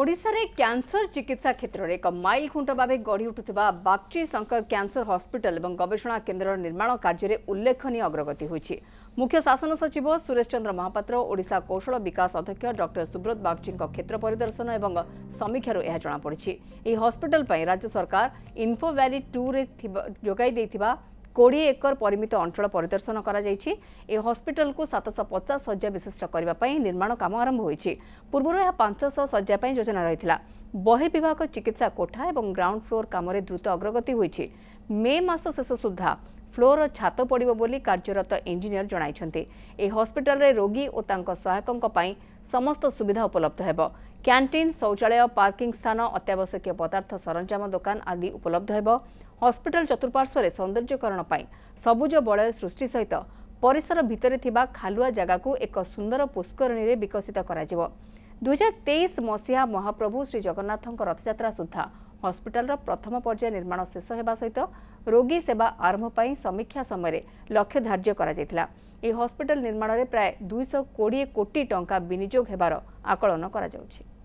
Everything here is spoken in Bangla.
ওড়িশার ক্যান্সর চিকিৎসা ক্ষেত্রে এক মাইল খুঁট ভাবে গড়ি উঠুবা বাগচি শঙ্কর ক্যান্সর হসপিটাল এবং গবেষণা কেন্দ্রর নির্মাণ কার্যের উল্লেখনীয় অগ্রগতি হয়েছে মুখ্য শাসন সচিব সুরেশ চন্দ্র মহাপাত্র ওড়িশা কৌশল বিকাশ অধ্যক্ষ ডক্টর সুব্রত বাগচি ক্ষেত্র পরিদর্শন এবং সমীক্ষার এ জনাপড়ি এই হসপিটাল রাজ্য সরকার ইনফোভ্যালি টু যোগাই দিয়ে কোড়িয়ে একর পরিমিত অঞ্চল পরিদর্শন করা যাইছি এই হসপিটালকু সাতশহ পচাশ শয্যা বিশিষ্ট করা নির্মাণ কাম আরম্ভ হয়েছে পূর্ব ଏହା ପାଞ୍ଚଶହ ଶଯ୍ୟା ପାଇଁ ଯୋଜନା ରହିଥିଲା ବହିର୍ବିଭାଗ ଚିକିତ୍ସା କୋଠା ଏବଂ ଗ୍ରାଉଣ୍ଡ ଫ୍ଲୋର କାମରେ ଦ୍ରୁତ ଅଗ୍ରଗତି ହୋଇଛି ମେ ମାସ ଶେଷ ସୁଦ୍ଧା ଫ୍ଲୋରର ଛାତ ପଡ଼ିବ ବୋଲି କାର୍ଯ୍ୟରତ ଇଞ୍ଜିନିୟର ଜଣାଇଛନ୍ତି ଏହି ହସ୍ପିଟାଲରେ ରୋଗୀ ଓ ତାଙ୍କ ସହାୟକଙ୍କ ପାଇଁ ସମସ୍ତ ସୁବିଧା ଉପଲବ୍ଧ ହେବ କ୍ୟାଣ୍ଟିନ୍ ଶୌଚାଳୟ ପାର୍କିଂ ସ୍ଥାନ ଅତ୍ୟାବଶ୍ୟକୀୟ ପଦାର୍ଥ ସରଞ୍ଜାମ ଦୋକାନ ଆଦି ଉପଲବ୍ଧ ହେବ ହସ୍ପିଟାଲ ଚତୁଃପାର୍ଶ୍ୱରେ ସୌନ୍ଦର୍ଯ୍ୟକରଣ ପାଇଁ ସବୁଜ ବଳୟ ସୃଷ୍ଟି ସହିତ ପରିସର ଭିତରେ ଥିବା ଖାଲୁଆ ଜାଗାକୁ ଏକ ସୁନ୍ଦର ପୁଷ୍କରିଣୀରେ ବିକଶିତ କରାଯିବ ଦୁଇହଜାର ତେଇଶ ମସିହା ମହାପ୍ରଭୁ ଶ୍ରୀଜଗନ୍ନାଥଙ୍କ ରଥଯାତ୍ରା ସୁଦ୍ଧା ହସ୍ପିଟାଲର ପ୍ରଥମ ପର୍ଯ୍ୟାୟ ନିର୍ମାଣ ଶେଷ ହେବା ସହିତ ରୋଗୀ ସେବା ଆରମ୍ଭ ପାଇଁ ସମୀକ୍ଷା ସମୟରେ ଲକ୍ଷ୍ୟ ଧାର୍ଯ୍ୟ କରାଯାଇଥିଲା ଏହି ହସ୍ପିଟାଲ ନିର୍ମାଣରେ ପ୍ରାୟ ଦୁଇଶହ କୋଡ଼ିଏ କୋଟି ଟଙ୍କା ବିନିଯୋଗ ହେବାର ଆକଳନ କରାଯାଉଛି